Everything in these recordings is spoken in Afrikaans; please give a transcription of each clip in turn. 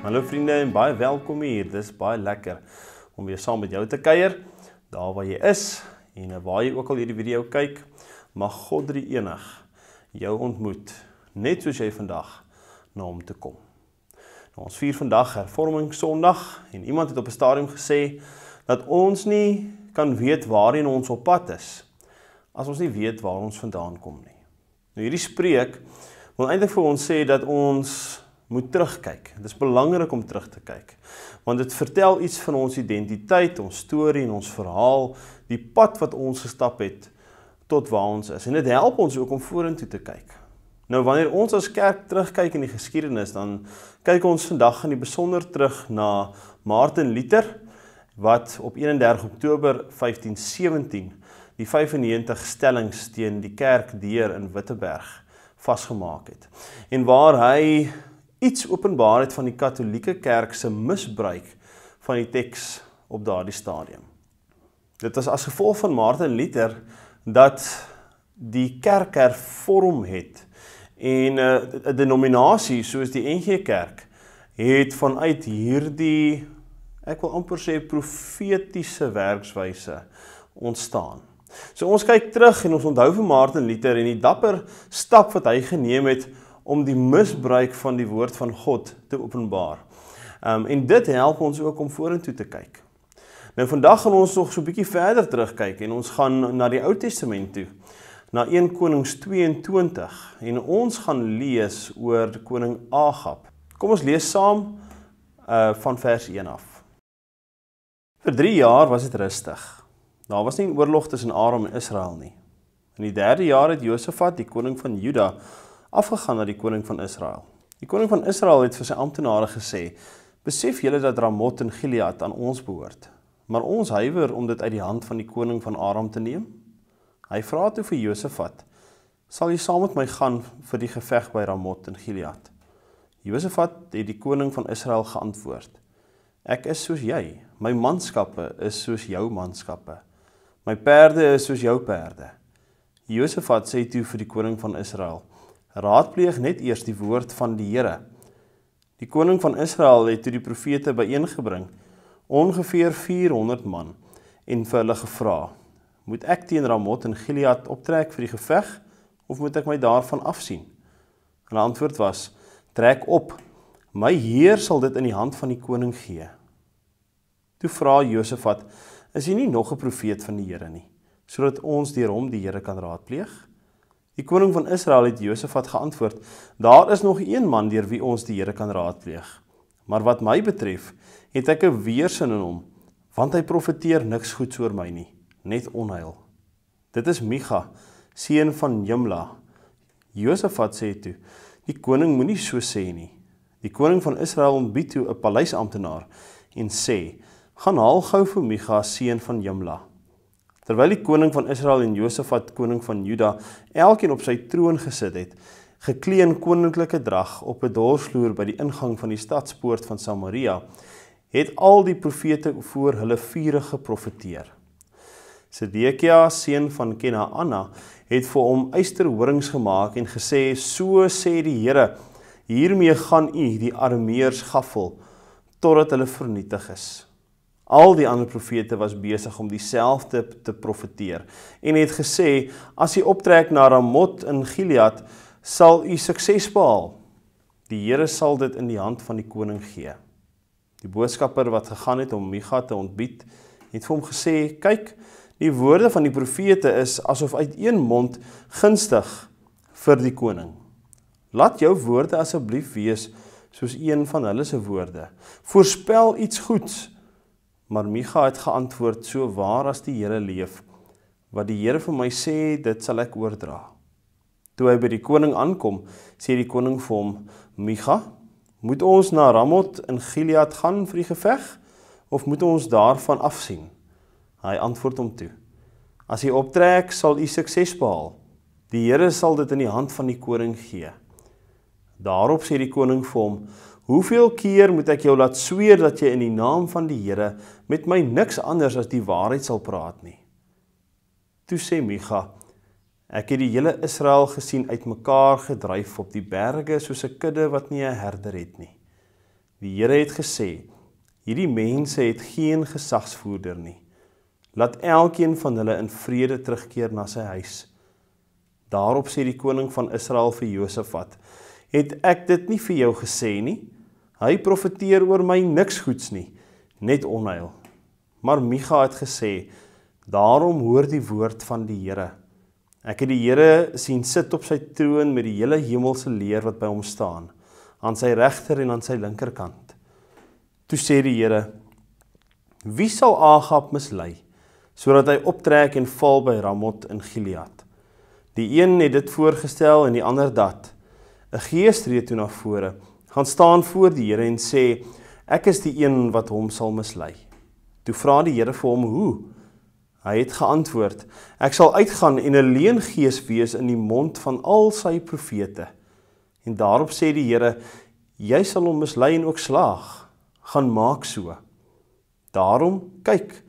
Hallo vriende en baie welkom hier. Dis baie lekker om weer saam met jou te kuier daar waar jy is en waar jy ook al hierdie video kyk. Mag God drie enig jou ontmoet net soos jy vandag na hom toe kom. Nou ons vier vandag Hervorming Sondag en iemand het op 'n stadium gesê dat ons nie kan weet waarheen ons op pad is as ons nie weet waar ons vandaan kom nie. Nou hierdie spreek wil eintlik vir ons sê dat ons moet terugkyk. Dit is belangrik om terug te kyk. Want dit vertel iets van ons identiteit, ons storie en ons verhaal, die pad wat ons gestap het tot waar ons is. En dit help ons ook om vorentoe te kyk. Nou wanneer ons as kerk terugkyk in die geskiedenis, dan kyk ons vandag in die besonder terug na Martin Luther wat op 31 Oktober 1517 die 95 stellings teen die kerk deur in Wittenberg vasgemaak het. En waar hy iets openbaarheid van die Katolieke Kerk se misbruik van die teks op daardie stadium. Dit was as gevolg van Martin Luther dat die kerk hervorm het en eh, 'n uh, denominasie soos die NG Kerk het vanuit hierdie ek wil amper sê profetiese werkswyse ontstaan. So ons kyk terug en ons onthou vir Martin Luther en die dapper stap wat hy geneem het om die misbruik van die woord van God te openbaar. Ehm um, en dit help ons ook om vorentoe te kyk. Nou vandag gaan ons nog so 'n bietjie verder terugkyk en ons gaan na die Ou Testament toe. Na 1 Konings 22 en ons gaan lees oor koning Agab. Kom ons lees saam uh van vers 1 af. Vir 3 jaar was dit rustig. Daar was nie oorlog tussen Aram en Israel nie. In die 3de jaar het Josafat, die koning van Juda, afgegaan na die koning van Israel. Die koning van Israel het vir sy amptenare gesê: "Besef julle dat Ramot en Gilead aan ons behoort, maar ons huiwer om dit uit die hand van die koning van Aram te neem." Hy vra toe vir Josafat: "Sal jy saam met my gaan vir die geveg by Ramot en Gilead?" Josafat het die koning van Israel geantwoord: "Ek is soos jy, my manskappe is soos jou manskappe. My perde is soos jou perde." Josafat sê toe vir die koning van Israel: raadpleeg net eers die woord van die Here. Die koning van Israel het toe die profete byeengebring, ongeveer 400 man, en vir hulle gevra: "Moet ek teen Ramot in Gilead optrek vir die geveg of moet ek my daarvan afsien?" Hulle antwoord was: "Trek op. My Heer sal dit in die hand van die koning gee." Toe vra Josafat: "Is jy nie nog 'n profeet van die Here nie, sodat ons deur hom die Here kan raadpleeg?" Die koning van Israel het Josafat geantwoord: "Daar is nog een man deur wie ons die Here kan raadpleeg. Maar wat my betref, het ek 'n weerstand in hom, want hy profeteer niks goeds oor my nie, net onheil." Dit is Micha, seun van Jimla. Josafat sê toe: "Die koning moenie so sê nie." Die koning van Israel ontbied toe 'n paleisamptenaar en sê: "Gaan haal gou vir Micha, seun van Jimla." terwyl die koning van Israel en Josafat koning van Juda elkeen op sy troon gesit het, geklee in koninklike drag op 'n dorsvloer by die ingang van die stadspoort van Samaria, het al die profete voor hulle vure geprofeteer. Sedekia, seun van Kenaana, het vir hom eysterhorings gemaak en gesê: "So sê die Here: Hiermee gaan u die armeeërs gaffel totdat hulle vernietig is." Al die ander profete was besig om dieselfde te profeteer en het gesê as jy optrek na Ramot in Gilead sal u sukses behaal. Die Here sal dit in die hand van die koning gee. Die boodskapper wat gegaan het om Miga te ontbied, het vir hom gesê: "Kyk, die woorde van die profete is asof uit een mond gunstig vir die koning. Laat jou woorde asseblief wees soos een van hulle se woorde. Voorspel iets goeds." Maar Micha het geantwoord: "So waar as die Here leef, wat die Here vir my sê, dit sal ek oordra." Toe hy by die koning aankom, sê die koning vir hom: "Micha, moet ons na Ramot in Gilead gaan vir die geveg of moet ons daarvan afsien?" Hy antwoord hom toe: "As jy optrek, sal u sukses behaal. Die Here sal dit in die hand van die koning gee." Daarop sê die koning vir hom: Hoeveel keer moet ek jou laat sweer dat jy in die naam van die Here met my niks anders as die waarheid sal praat nie? Toe sê Micha: Ek het die hele Israel gesien uitmekaar gedryf op die berge soos 'n kudde wat nie 'n herder het nie. Die Here het gesê: Hierdie mense het geen gesagsvoerder nie. Laat elkeen van hulle in vrede terugkeer na sy huis. Daarop sê die koning van Israel vir Josafat: Het ek dit nie vir jou gesê nie? Hy profeteer oor my niks goeds nie, net onheil. Maar Micha het gesê: "Daarom hoor die woord van die Here. Ek het die Here sien sit op sy troon met die hele hemelse leer wat by hom staan, aan sy regter en aan sy linkerkant." Toe sê die Here: "Wie sal Agab mislei sodat hy optrek en val by Ramot in Gilead?" Die een het dit voorgestel en die ander dat 'n gees tree toe na vore gaan staan voor die Here en sê ek is die een wat hom sal mislei. Toe vra die Here vir hom hoe. Hy het geantwoord: Ek sal uitgaan en 'n leengees wees in die mond van al sy profete. En daarop sê die Here: Jy sal hom mislei en ook slaag. Gaan maak so. Daarom kyk,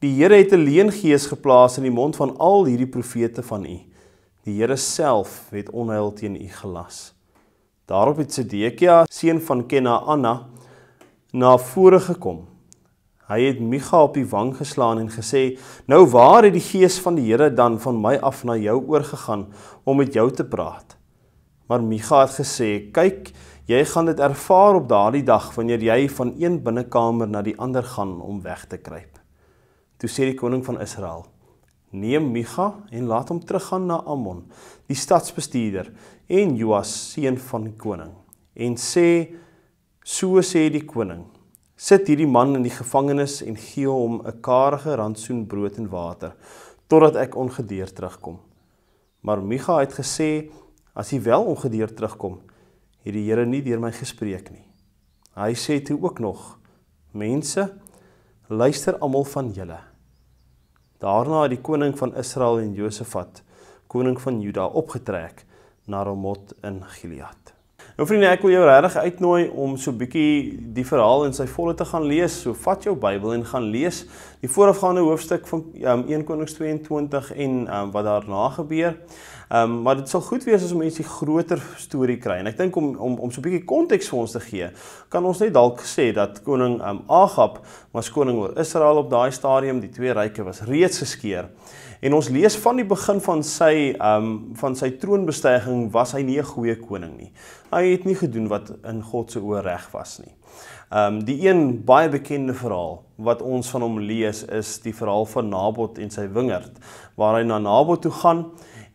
die Here het 'n leengees geplaas in die mond van al hierdie profete van u. Die Here self het onheil teen u gelas. Daarop het Sedekia, seun van Kenaana, na vore gekom. Hy het Micha op die wang geslaan en gesê: "Nou waar het die gees van die Here dan van my af na jou oorgegaan om met jou te praat?" Maar Micha het gesê: "Kyk, jy gaan dit ervaar op daardie dag wanneer jy van een binnekamer na die ander gaan om weg te kruip." Toe sê die koning van Israel: Neem Micha en laat hom teruggaan na Ammon, die stadsbestuurder en Joas seun van die koning en sê so sê die koning sit hierdie man in die gevangenis en gee hom 'n karige rantsoen brood en water totdat ek ongedeer terugkom maar Micha het gesê as hy wel ongedeer terugkom het die Here nie deur my gespreek nie hy sê toe ook nog mense luister almal van julle Daarna het die koning van Israel en Josafat, koning van Juda, opgetrek na Ramot in Gilead. Nou vriende, ek wil jou regtig uitnooi om so 'n bietjie die verhaal in sy volle te gaan lees. So vat jou Bybel en gaan lees die voorafgaande hoofstuk van um, ehm, 1 Konings 22 en um, wat daarna gebeur. Um, maar dit sal goed wees as ons 'n groter storie kry. En ek dink om om om so 'n bietjie konteks vir ons te gee, kan ons net dalk sê dat koning um, Agab was koning oor Israel op daai stadium, die twee rye was reeds geskeur. En ons lees van die begin van sy ehm um, van sy troonbestuiging was hy nie 'n goeie koning nie. Hy het nie gedoen wat in God se oë reg was nie. Ehm um, die een baie bekende verhaal wat ons van hom lees is die verhaal van Nabot en sy wingerd waar hy na Nabot toe gaan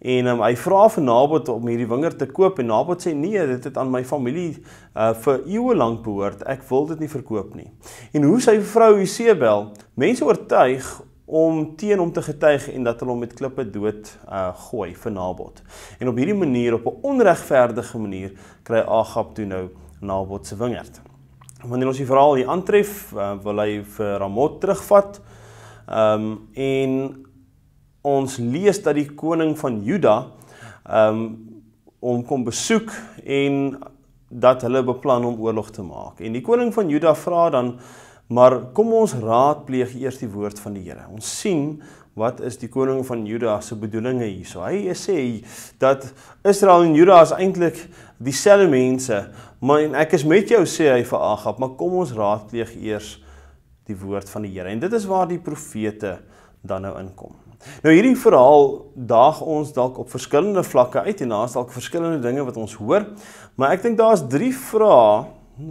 en um, hy vra vir Nabot om hierdie wingerd te koop en Nabot sê nee dit het aan my familie uh, vir eeue lank behoort ek wil dit nie verkoop nie. En hoe sy vrou Isebel mense oortuig om teen hom te getuig en dat hulle hom met klippe dood uh, gooi vir Nabot. En op hierdie manier op 'n onregverdige manier kry Agab toe nou Nabot se wingerd. Wanneer ons die verhaal hier aantref, uh, wil hy vir Ramot terugvat. Ehm um, en ons lees dat die koning van Juda ehm um, hom kom besoek en dat hulle beplan om oorlog te maak. En die koning van Juda vra dan Maar kom ons raadpleeg eers die woord van die Here. Ons sien wat is die koning van Juda se bedoelinge hierso. Hy sê dat Israel en Juda is eintlik dieselfde mense. Maar ek is met jou sê hy vir Agab, maar kom ons raadpleeg eers die woord van die Here. En dit is waar die profete dan nou inkom. Nou hierdie verhaal daag ons dalk op verskillende vlakke uit en daar is dalk verskillende dinge wat ons hoor, maar ek dink daar's drie vrae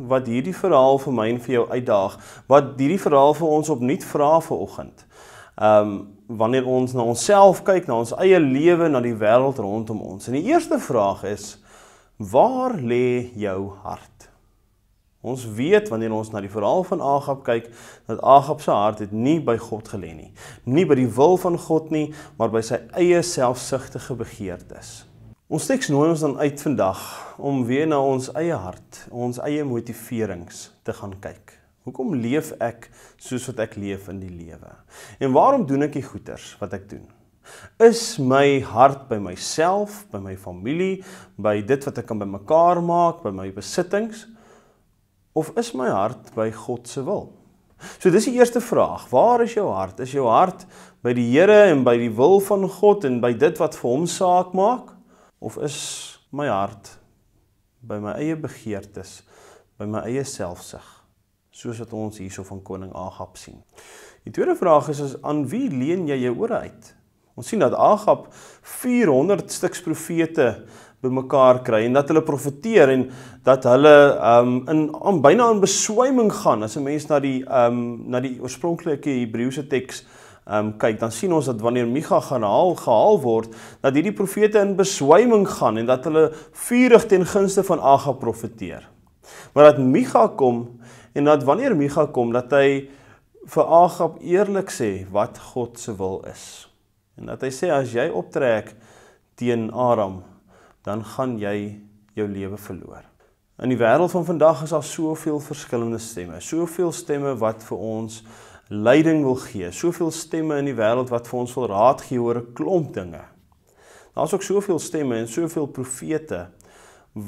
wat hierdie verhaal vir my en vir jou uitdaag, wat hierdie verhaal vir ons opnuut vra vanoggend. Ehm um, wanneer ons na onsself kyk, na ons eie lewe, na die wêreld rondom ons. En die eerste vraag is: Waar lê jou hart? Ons weet wanneer ons na die verhaal van Agab kyk, dat Agab se hart het nie by God gelê nie, nie by die wil van God nie, maar by sy eie selfsugtige begeertes. Ons teks nooi ons dan uit vandag om weer na ons eie hart, ons eie motiverings te gaan kyk. Hoekom leef ek soos wat ek leef in die lewe? En waarom doen ek die goeders wat ek doen? Is my hart by myself, by my familie, by dit wat ek kan bymekaar maak, by my besittings of is my hart by God se wil? So dis die eerste vraag. Waar is jou hart? Is jou hart by die Here en by die wil van God en by dit wat vir hom saak maak Of is my hart by my eie begeertes, by my eie selfsug, soos wat ons hierso van koning Agab sien? Die tweede vraag is: is aan wie leen jy jou ore uit? Ons sien dat Agab 400 stuks profete bymekaar kry en dat hulle profeteer en dat hulle ehm um, in aan byna aan beswyming gaan as 'n mens na die ehm um, na die oorspronklike Hebreëse teks Ehm um, kyk, dan sien ons dat wanneer Micha gaan haal gehaal word, dat hierdie profete in beswyming gaan en dat hulle vurig ten gunste van Aga profeteer. Maar dat Micha kom en dat wanneer Micha kom dat hy vir Aga eerlik sê wat God se wil is. En dat hy sê as jy optrek teen Aram, dan gaan jy jou lewe verloor. In die wêreld van vandag is daar soveel verskillende stemme, soveel stemme wat vir ons leiding wil gee. Soveel stemme in die wêreld wat vir ons wil raad gee oor 'n klomp dinge. Daar's ook soveel stemme en soveel profete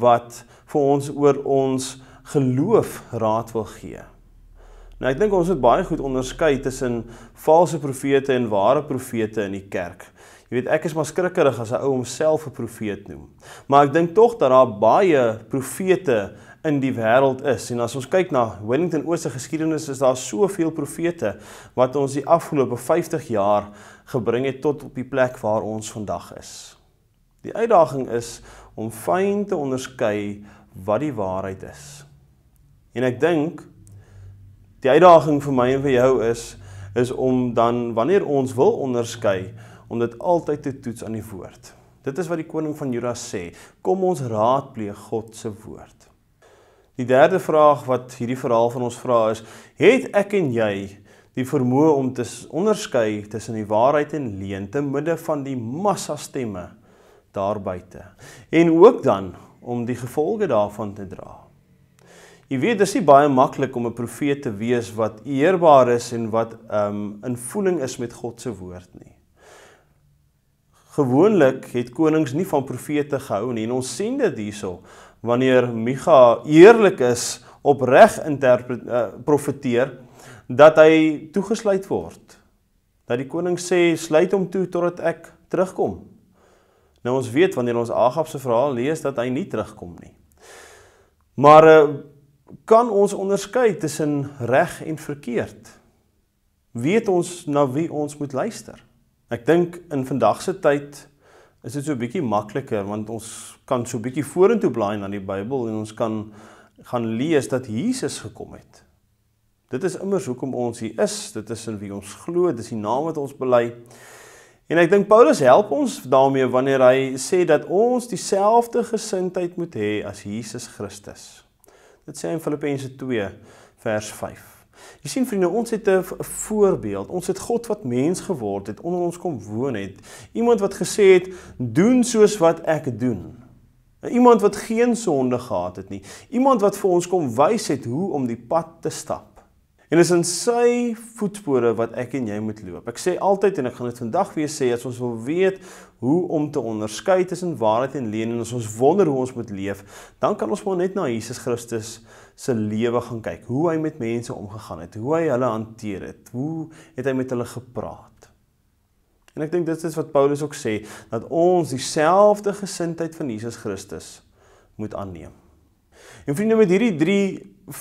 wat vir ons oor ons geloof raad wil gee. Nou ek dink ons moet baie goed onderskei tussen valse profete en ware profete in die kerk. Jy weet ek is maar skrikkerig as 'n ou homself 'n profeet noem. Maar ek dink tog dat daar baie profete is in die wêreld is. En as ons kyk na Wellington Oos se geskiedenis, is daar soveel profete wat ons die afgelope 50 jaar gebring het tot op die plek waar ons vandag is. Die uitdaging is om fyn te onderskei wat die waarheid is. En ek dink die uitdaging vir my en vir jou is is om dan wanneer ons wil onderskei om dit altyd te toets aan die woord. Dit is wat die koning van Juda sê, kom ons raadpleeg God se woord. Die derde vraag wat hierdie verhaal van ons vra is: het ek en jy die vermoë om te onderskei tussen die waarheid en leuen te midde van die massa stemme daar buite? En ook dan om die gevolge daarvan te dra? Jy weet, dit is baie maklik om 'n profeet te wees wat eerbaar is en wat um in voeling is met God se woord nie. Gewoonlik het konings nie van profete gehou nie en ons sien dit hierso wanneer Micha eerlik is, opreg interpreteer eh, dat hy toegesluit word. Dat die koning sê sluit hom toe totdat ek terugkom. Nou ons weet wanneer ons Agab se verhaal lees dat hy nie terugkom nie. Maar eh, kan ons onderskei tussen reg en verkeerd? Weet ons na wie ons moet luister? Ek dink in vandag se tyd is dit so 'n bietjie makliker want ons kan so 'n bietjie vorentoe blaai na die Bybel en ons kan gaan lees dat Jesus gekom het. Dit is immers hoekom ons hier is, dit is in wie ons glo, dis die naam wat ons bely. En ek dink Paulus help ons daarmee wanneer hy sê dat ons dieselfde gesindheid moet hê as Jesus Christus. Dit sê hy in Filippense 2 vers 5. Jy sien vriende, ons het 'n voorbeeld. Ons het God wat mens geword het, onder ons kom woon het. Iemand wat gesê het, "Doen soos wat ek doen." Iemand wat geen sonde gehad het nie. Iemand wat vir ons kom wys het hoe om die pad te stap. En dis in sy voetspore wat ek en jy moet loop. Ek sê altyd en ek gaan dit vandag weer sê as ons wil weet hoe om te onderskei tussen waarheid en leuen en as ons wonder hoe ons moet leef, dan kan ons maar net na Jesus Christus se lewe gaan kyk, hoe hy met mense omgegaan het, hoe hy hulle hanteer het, hoe het hy met hulle gepraat. En ek dink dit is wat Paulus ook sê dat ons dieselfde gesindheid van Jesus Christus moet aanneem. En vriende, met hierdie 3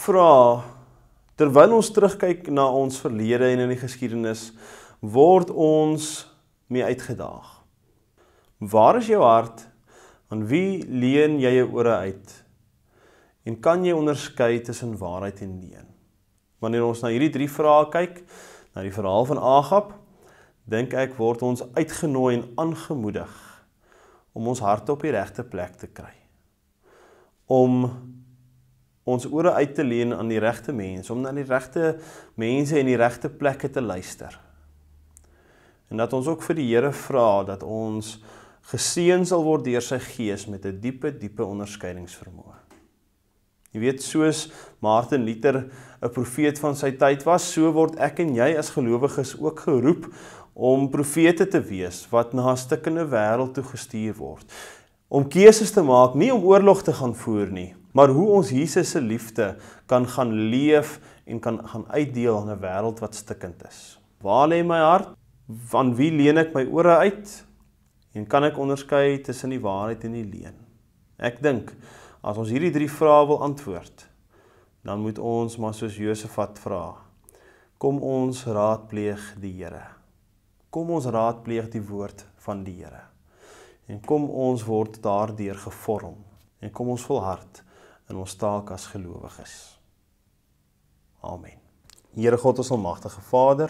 vrae terwyl ons terugkyk na ons verlede en in die geskiedenis, word ons mee uitgedaag. Waar is jou hart? Aan wie leen jy jou ore uit? En kan jy onderskei tussen waarheid en leuen? Wanneer ons na hierdie drie vrae kyk, na die verhaal van Agab, dink ek word ons uitgenooi en aangemoedig om ons harte op die regte plek te kry. Om ons ore uit te leen aan die regte mense, om na die regte mense en die regte plekke te luister. En dat ons ook vir die Here vra dat ons geseën sal word deur sy gees met 'n die diepe diepe onderskeidingsvermoë. Jy weet soos Martin Luther 'n profeet van sy tyd was, so word ek en jy as gelowiges ook geroep om profete te wees wat na 'n stikkende wêreld toe gestuur word. Om keuses te maak, nie om oorlog te gaan voer nie, maar hoe ons Jesus se liefde kan gaan leef en kan gaan uitdeel aan 'n wêreld wat stikkend is. Waar lê my hart? Van wie leen ek my ore uit? En kan ek onderskei tussen die waarheid en die leuen? Ek dink As ons hierdie drie vrae wil antwoord, dan moet ons maar soos Josafat vra. Kom ons raadpleeg die Here. Kom ons raadpleeg die woord van die Here. En kom ons word daardeur gevorm en kom ons volhard in ons taak as gelowiges. Amen. Here God ons almagtige Vader,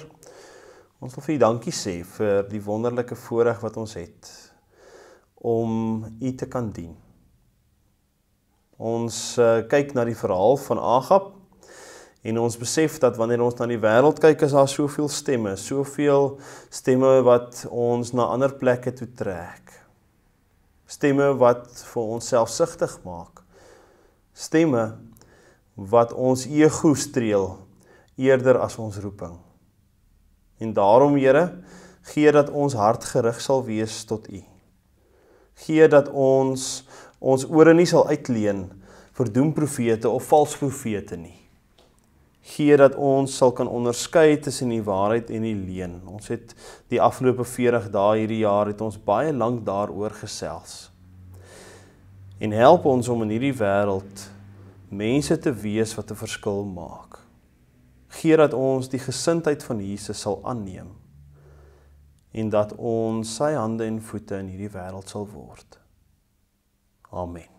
ons wil vir U dankie sê vir die wonderlike voorreg wat ons het om U te kan dien Ons uh, kyk na die verhaal van Agab en ons besef dat wanneer ons na die wêreld kyk is daar soveel stemme, soveel stemme wat ons na ander plekke toe trek. Stemme wat vir ons selfsugtig maak. Stemme wat ons ego streel eerder as ons roeping. En daarom Here, gee dat ons hart gerig sal wees tot U. Gee dat ons ons ore nie sal uitleen vir doemprofete of vals profete nie. Gee dat ons sal kan onderskei tussen die waarheid en die leuen. Ons het die afgelope 40 dae hierdie jaar het ons baie lank daaroor gesels. En help ons om in hierdie wêreld mense te wees wat 'n verskil maak. Gee dat ons die gesindheid van Jesus sal aanneem en dat ons sy hande en voete in hierdie wêreld sal word. Amen.